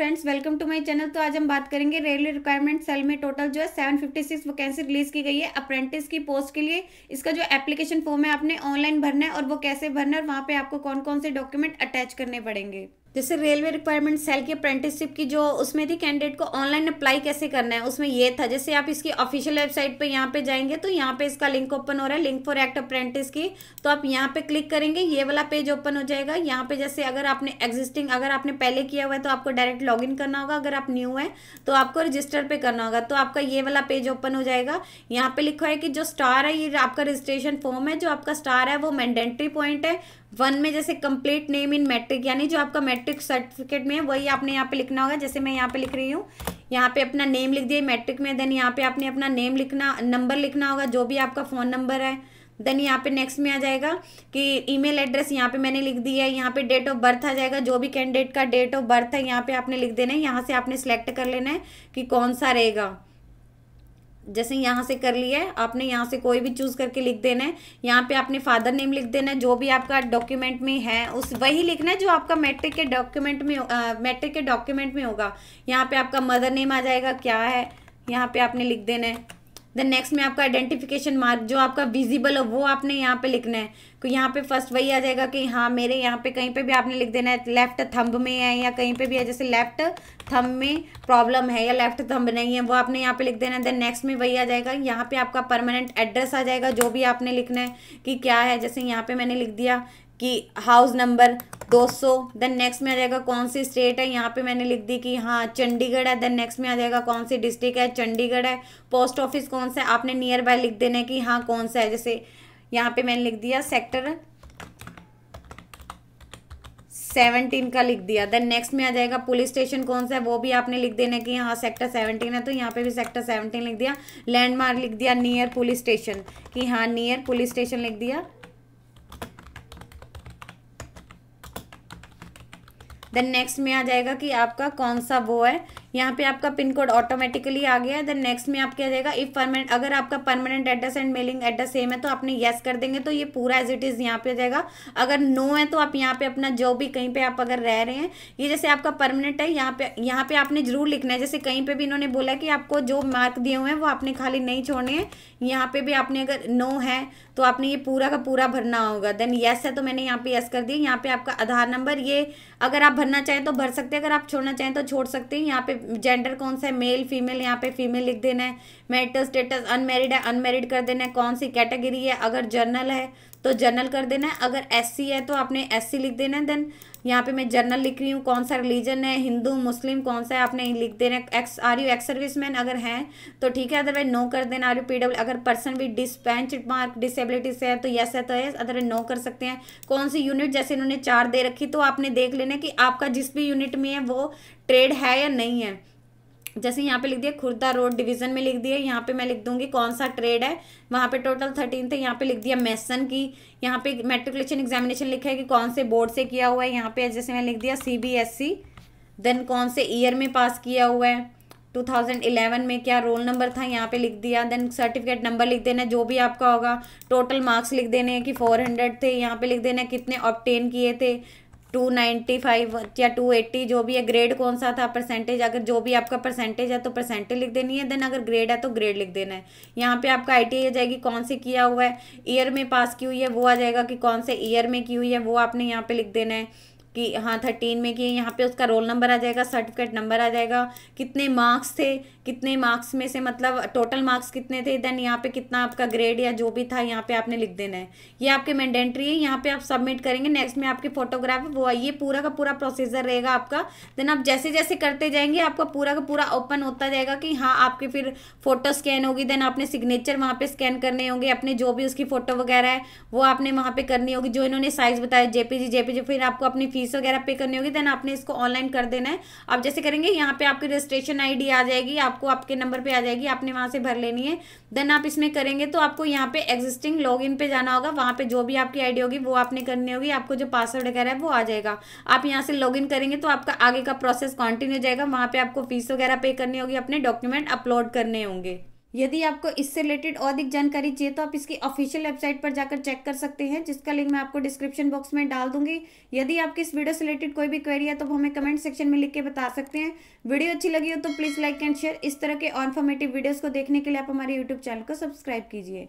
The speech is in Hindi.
friends welcome to my channel तो आज हम बात करेंगे रेलवे रिक्वायरमेंट सेल में टोटल जो है 756 वैकेंसी रिलीज की गई है अप्रेंटिस की पोस्ट के लिए इसका जो एप्लीकेशन फॉर्म है आपने ऑनलाइन भरना है और वो कैसे भरना है और वहाँ पे आपको कौन कौन से डॉक्यूमेंट अटैच करने पड़ेंगे जैसे रेलवे रिक्वायरमेंट सेल की अप्रेंटिसशिप की जो उसमें थी कैंडिडेट को ऑनलाइन अप्लाई कैसे करना है उसमें ये था जैसे आप इसकी ऑफिशियल वेबसाइट पे यहाँ पे जाएंगे तो यहाँ पे इसका लिंक ओपन हो रहा है लिंक फॉर एक्ट अप्रेंटिस की तो आप यहाँ पे क्लिक करेंगे ये वाला पेज ओपन हो जाएगा यहाँ पे जैसे अगर आपने एग्जिस्टिंग अगर आपने पहले किया हुआ है तो आपको डायरेक्ट लॉग करना होगा अगर आप न्यू है तो आपको रजिस्टर पर करना होगा तो आपका ये वाला पेज ओपन हो जाएगा यहाँ पे लिखा है कि जो स्टार है ये आपका रजिस्ट्रेशन फॉर्म है जो आपका स्टार है वो मैंडेटरी पॉइंट है वन में जैसे कंप्लीट नेम इन मैट्रिक यानी जो आपका मैट्रिक सर्टिफिकेट में है वही आपने यहाँ पे लिखना होगा जैसे मैं यहाँ पे लिख रही हूँ यहाँ पे अपना नेम लिख दिया मैट्रिक में देन यहाँ पे आपने अपना नेम लिखना नंबर लिखना होगा जो भी आपका फ़ोन नंबर है देन यहाँ पे नेक्स्ट में आ जाएगा कि ईमेल एड्रेस यहाँ पे मैंने लिख दिया है यहाँ पे डेट ऑफ बर्थ आ जाएगा जो भी कैंडिडेट का डेट ऑफ बर्थ है यहाँ पे आपने लिख देना है यहाँ से आपने सेलेक्ट कर लेना है कि कौन सा रहेगा जैसे यहाँ से कर लिया है आपने यहाँ से कोई भी चूज़ करके लिख देना है यहाँ पे आपने फादर नेम लिख देना है जो भी आपका डॉक्यूमेंट में है उस वही लिखना है जो आपका मैट्रिक के डॉक्यूमेंट में मैट्रिक के डॉक्यूमेंट में होगा यहाँ पे आपका मदर नेम आ जाएगा क्या है यहाँ पे आपने लिख देना है देन नेक्स्ट में आपका आइडेंटिफिकेशन मार्क जो आपका विजिबल हो वो आपने यहाँ पे लिखना है तो यहाँ पे फर्स्ट वही आ जाएगा कि हाँ मेरे यहाँ पे कहीं पे भी आपने लिख देना है लेफ्ट थंब में है या कहीं पे भी है जैसे लेफ्ट थंब में प्रॉब्लम है या लेफ्ट थंब नहीं है वो आपने यहाँ पे लिख देना है देन नेक्स्ट में वही आ जाएगा यहाँ पे आपका परमानेंट एड्रेस आ जाएगा जो भी आपने लिखना है कि क्या है जैसे यहाँ पे मैंने लिख दिया कि हाउस नंबर 200 देन नेक्स्ट में आ जाएगा कौन सी स्टेट है यहाँ पे मैंने लिख दी कि हाँ चंडीगढ़ है देन नेक्स्ट में आ जाएगा कौन सी डिस्ट्रिक्ट है चंडीगढ़ है पोस्ट ऑफिस कौन सा है आपने नियर बाय लिख देना है कि हाँ कौन सा है जैसे यहाँ पे मैंने लिख दिया सेक्टर सेवनटीन का लिख दिया देन नेक्स्ट में आ जाएगा पुलिस स्टेशन कौन सा है वो भी आपने लिख देना कि हाँ सेक्टर सेवनटीन है तो यहाँ पे भी सेक्टर सेवनटीन लिख दिया लैंडमार्क लिख दिया नियर पुलिस स्टेशन कि हाँ नियर पुलिस स्टेशन लिख दिया देन नेक्स्ट में आ जाएगा कि आपका कौन सा वो है यहाँ पे आपका पिन कोड ऑटोमेटिकली आ गया है देन नेक्स्ट में आप क्या देगा इफ परमानेंट अगर आपका permanent address and mailing address same है तो आपने येस yes कर देंगे तो ये पूरा एज इट इज़ यहाँ पे देगा अगर नो है तो आप यहाँ पे अपना जो भी कहीं पे आप अगर रह रहे हैं ये जैसे आपका परमानेंट है यहाँ पे यहाँ पे आपने जरूर लिखना है जैसे कहीं पे भी इन्होंने बोला कि आपको जो मार्क दिए हुए हैं वो आपने खाली नहीं छोड़ने हैं यहाँ पे भी आपने अगर नो है तो आपने ये पूरा का पूरा भरना होगा देन येस है तो मैंने यहाँ पे येस कर दिया यहाँ पे आपका आधार नंबर ये अगर आप भरना चाहें तो भर सकते हैं अगर आप छोड़ना चाहें तो छोड़ सकते हैं यहाँ पे जेंडर कौन सा है मेल फीमेल यहाँ पे फीमेल लिख देना है मैरिटल स्टेटस अनमेरिड है अनमेरिड कर देना है कौन सी कैटेगरी है अगर जर्नल है तो जर्नल कर देना है अगर एससी है तो आपने एससी लिख देना है देन यहाँ पे मैं जर्नल लिख रही हूँ कौन सा रिलीजन है हिंदू मुस्लिम कौन सा है आपने लिख देना ex are you ex service man अगर हैं तो ठीक है अदरवाइज नो कर देना आर यू पी अगर पर्सन भी डिस्पेंच मार्क डिसेबिलिटी से है तो येस है तो यस अदरवाइज नो कर सकते हैं कौन सी यूनिट जैसे इन्होंने चार दे रखी तो आपने देख लेना कि आपका जिस भी यूनिट में है वो ट्रेड है या नहीं है जैसे यहाँ पे लिख दिया खुर्दा रोड डिवीजन में लिख दिया यहाँ पे मैं लिख दूंगी कौन सा ट्रेड है वहाँ पे टोटल थर्टीन थे यहाँ पे लिख दिया मैसन की यहाँ पे मेट्रिकुलेशन एग्जामिनेशन लिखा है कि कौन से बोर्ड से किया हुआ है यहाँ पे जैसे मैं लिख दिया C B S C then कौन से ईयर में पास किया हुआ है इलेवन में क्या रोल नंबर था यहाँ पे लिख दिया देन सर्टिफिकेट नंबर लिख देना जो भी आपका होगा टोटल मार्क्स लिख देने हैं कि हंड्रेड थे यहाँ पे लिख देना कितने ऑप्टेन किए थे टू नाइन्टी फाइव या टू एट्टी जो भी है ग्रेड कौन सा था परसेंटेज अगर जो भी आपका परसेंटेज है तो परसेंटेज लिख देनी है देन अगर ग्रेड है तो ग्रेड लिख देना है यहाँ पे आपका आई आ जाएगी कौन से किया हुआ है ईयर में पास की हुई है वो आ जाएगा कि कौन से ईयर में की हुई है वो आपने यहाँ पे लिख देना है कि हाँ थर्टीन में किए यहाँ पे उसका रोल नंबर आ जाएगा सर्टिफिकेट नंबर आ जाएगा कितने मार्क्स थे कितने मार्क्स में से मतलब टोटल मार्क्स कितने थे देन यहाँ पे कितना आपका ग्रेड या जो भी था यहाँ पे आपने लिख देना है ये आपके मैंडेंट्री है यहाँ पे आप सबमिट करेंगे नेक्स्ट में आपकी फोटोग्राफ वो आइए ये पूरा का पूरा प्रोसीजर रहेगा आपका देन आप जैसे जैसे करते जाएंगे आपका पूरा का पूरा ओपन होता जाएगा कि हाँ आपकी फिर फोटो स्कैन होगी देन आपने सिग्नेचर वहाँ पर स्कैन करने होंगे अपने जो भी उसकी फ़ोटो वगैरह है वो आपने वहाँ पर करनी होगी जो इन्होंने साइज़ बताया जेपीजी जी फिर आपको अपनी फीस वगैरह पे करनी होगी देन आपने इसको ऑनलाइन कर देना है आप जैसे करेंगे यहाँ पे आपकी रजिस्ट्रेशन आईडी आ जाएगी आपको आपके नंबर पे आ जाएगी आपने वहाँ से भर लेनी है देन आप इसमें करेंगे तो आपको यहाँ पे एग्जिस्टिंग लॉगिन पे जाना होगा वहाँ पे जो भी आपकी आईडी होगी वो आपने करनी होगी आपको जो पासवर्ड वगैरह है वो आ जाएगा आप यहाँ से लॉग करेंगे तो आपका आगे का प्रोसेस कॉन्टिन्यू जाएगा वहाँ पर आपको फीस वगैरह पे करनी होगी अपने डॉक्यूमेंट अपलोड करने होंगे यदि आपको इससे रिलेटेड और अधिक जानकारी चाहिए तो आप इसकी ऑफिशियल वेबसाइट पर जाकर चेक कर सकते हैं जिसका लिंक मैं आपको डिस्क्रिप्शन बॉक्स में डाल दूंगी यदि आपकी इस वीडियो से रिलेटेड कोई भी क्वेरी है तो हमें कमेंट सेक्शन में लिख के बता सकते हैं वीडियो अच्छी लगी हो तो प्लीज़ लाइक एंड शेयर इस तरह के इन्फॉर्मेटिव वीडियोज़ को देखने के लिए आप हमारे यूट्यूब चैनल को सब्सक्राइब कीजिए